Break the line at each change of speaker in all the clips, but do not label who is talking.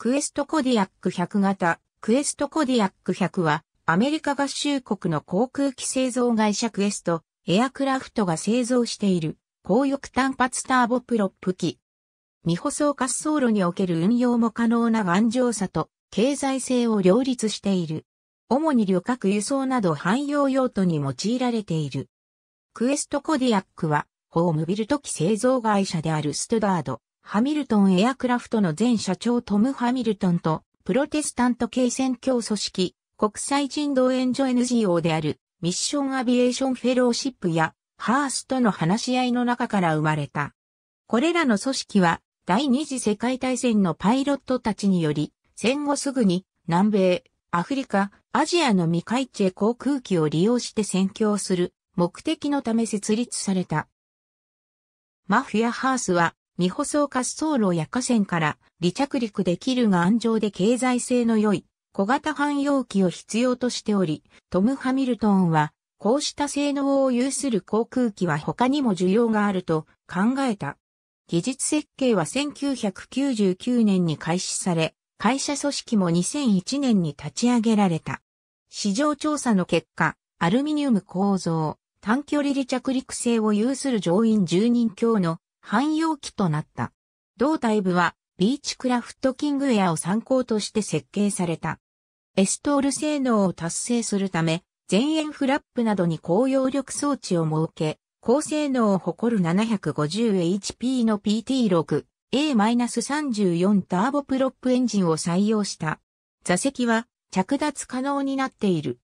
クエストコディアック100型、クエストコディアック100は、アメリカ合衆国の航空機製造会社クエスト、エアクラフトが製造している、高翼単発ターボプロップ機。未舗装滑走路における運用も可能な頑丈さと、経済性を両立している。主に旅客輸送など汎用用途に用いられている。クエストコディアックは、ホームビルト機製造会社であるストダード、ハミルトンエアクラフトの前社長トム・ハミルトンと、プロテスタント系選挙組織、国際人道援助 NGO である、ミッションアビエーションフェローシップや、ハースとの話し合いの中から生まれた。これらの組織は、第二次世界大戦のパイロットたちにより、戦後すぐに、南米、アフリカ、アジアの未開地へ航空機を利用して宣教する目的のため設立された。マフィアハースは未舗装滑走路や河川から離着陸できるが安上で経済性の良い小型汎用機を必要としており、トム・ハミルトンは、こうした性能を有する航空機は他にも需要があると考えた。技術設計は1999年に開始され、会社組織も2001年に立ち上げられた。市場調査の結果、アルミニウム構造、短距離離着陸性を有する乗員10人強の汎用機となった。同タイプはビーチクラフトキングエアを参考として設計された。エストール性能を達成するため、前円フラップなどに高揚力装置を設け、高性能を誇る 750HP の PT6A-34 ターボプロップエンジンを採用した。座席は着脱可能になっている。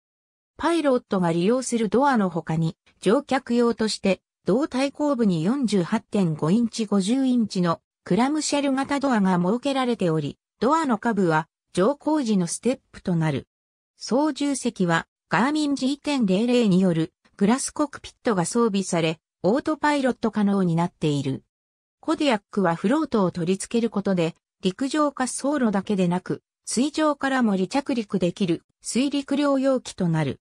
パイロットが利用するドアの他に乗客用として胴体後部に48.5インチ50インチのクラムシェル型ドアが設けられており、ドアの下部は乗降時のステップとなる。操縦席はガーミン G.00 によるグラスコックピットが装備され、オートパイロット可能になっている。コディアックはフロートを取り付けることで、陸上滑走路だけでなく、水上からも離着陸できる水陸両用機となる。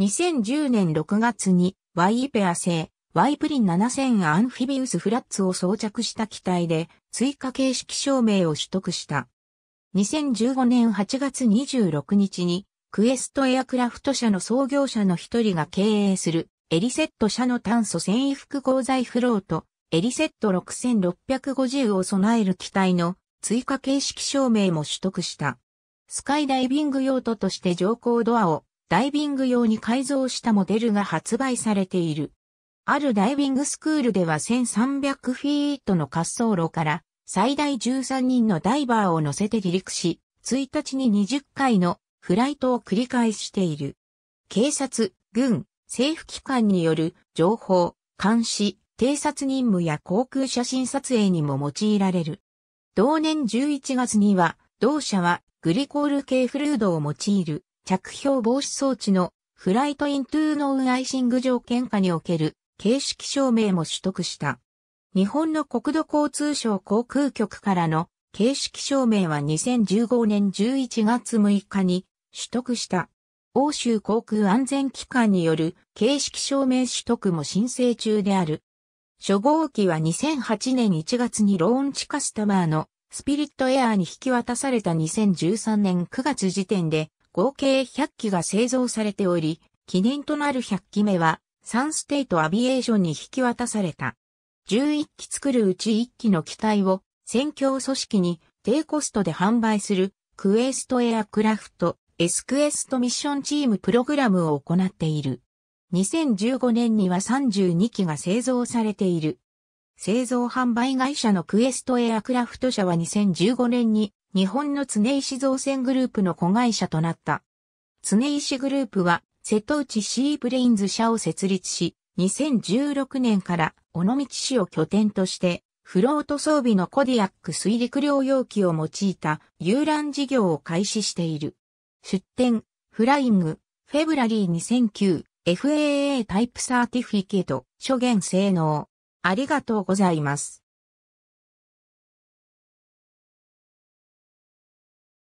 2010年6月にワイペア製ワイプリン7000アンフィビウスフラッツを装着した機体で追加形式証明を取得した。2015年8月26日にクエストエアクラフト社の創業者の一人が経営するエリセット社の炭素繊維複合材フロートエリセット6650を備える機体の追加形式証明も取得した。スカイダイビング用途として乗降ドアをダイビング用に改造したモデルが発売されている。あるダイビングスクールでは1300フィートの滑走路から最大13人のダイバーを乗せて離陸し、1日に20回のフライトを繰り返している。警察、軍、政府機関による情報、監視、偵察任務や航空写真撮影にも用いられる。同年11月には、同社はグリコール系フルードを用いる着氷防止装置のフライトイントゥーノンアイシング条件下における形式証明も取得した。日本の国土交通省航空局からの形式証明は2015年11月6日に取得した。欧州航空安全機関による形式証明取得も申請中である。初号機は2008年1月にローンチカスタマーのスピリットエアーに引き渡された2013年9月時点で合計100機が製造されており、記念となる100機目はサンステイトアビエーションに引き渡された。11機作るうち1機の機体を戦況組織に低コストで販売するクエストエアクラフトエスクエストミッションチームプログラムを行っている。2015年には32機が製造されている。製造販売会社のクエストエアクラフト社は2015年に日本の常石造船グループの子会社となった。常石グループは瀬戸内シープレインズ社を設立し、2016年から尾道市を拠点として、フロート装備のコディアック水陸両用機を用いた遊覧事業を開始している。出展、フライング、フェブラリー2009、FAA タイプサーティフィケート、諸元性能。ありがとうございます。